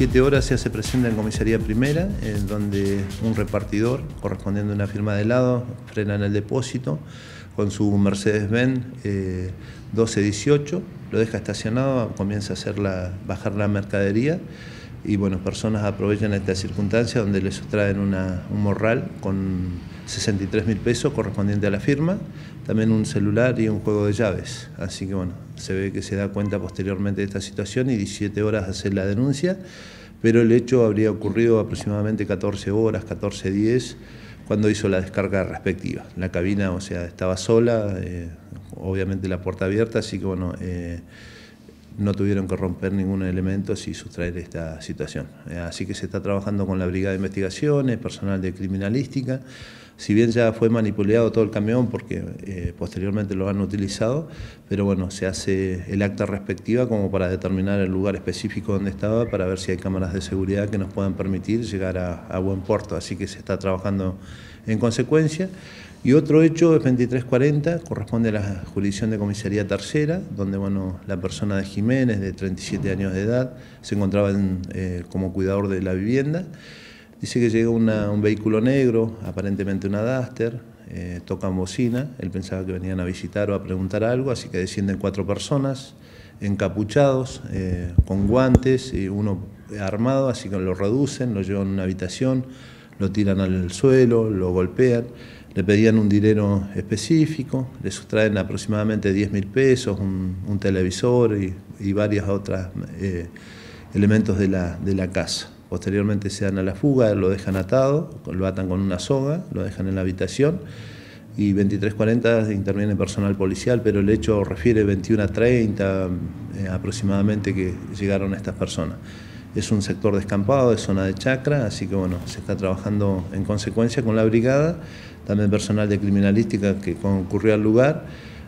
7 horas se hace en comisaría primera, en donde un repartidor correspondiendo a una firma de helado frena en el depósito con su Mercedes-Benz 1218, eh, lo deja estacionado, comienza a hacer bajar la mercadería y bueno, personas aprovechan esta circunstancia donde les sustraen un morral con 63 mil pesos correspondiente a la firma, también un celular y un juego de llaves. Así que bueno, se ve que se da cuenta posteriormente de esta situación y 17 horas hacer la denuncia, pero el hecho habría ocurrido aproximadamente 14 horas, 14 días, cuando hizo la descarga respectiva. La cabina, o sea, estaba sola, eh, obviamente la puerta abierta, así que bueno... Eh, no tuvieron que romper ningún elemento y sustraer esta situación. Eh, así que se está trabajando con la Brigada de Investigaciones, personal de criminalística. Si bien ya fue manipulado todo el camión porque eh, posteriormente lo han utilizado, pero bueno, se hace el acta respectiva como para determinar el lugar específico donde estaba para ver si hay cámaras de seguridad que nos puedan permitir llegar a buen puerto. Así que se está trabajando en consecuencia. Y otro hecho es 2340, corresponde a la jurisdicción de comisaría tercera, donde bueno, la persona de Jiménez, de 37 años de edad, se encontraba eh, como cuidador de la vivienda. Dice que llega un vehículo negro, aparentemente una Duster, eh, tocan bocina, él pensaba que venían a visitar o a preguntar algo, así que descienden cuatro personas, encapuchados, eh, con guantes, uno armado, así que lo reducen, lo llevan a una habitación, lo tiran al suelo, lo golpean le pedían un dinero específico, le sustraen aproximadamente 10 mil pesos, un, televisor y, varios otros eh, elementos de la, casa. Posteriormente se dan a la fuga, lo dejan atado, lo atan con una soga, lo dejan en la habitación y 23.40 interviene personal policial, pero el hecho refiere 21.30 eh, aproximadamente que llegaron estas personas es un sector descampado, es zona de chacra, así que bueno, se está trabajando en consecuencia con la brigada, también personal de criminalística que concurrió al lugar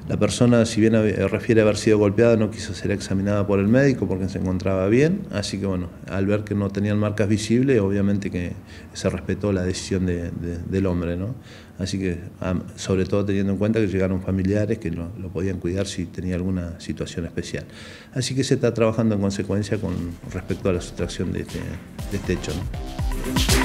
la persona, si bien eh, refiere a haber sido golpeada, no quiso ser examinada por el médico porque se encontraba bien, así que bueno, al ver que no tenían marcas visibles, obviamente que se respetó la decisión del hombre, ¿no? Así que, sobre todo teniendo en cuenta que llegaron familiares que lo, podían cuidar si tenía alguna situación especial. Así que se está trabajando en consecuencia con respecto a la sustracción de este, de este hecho. ¿no?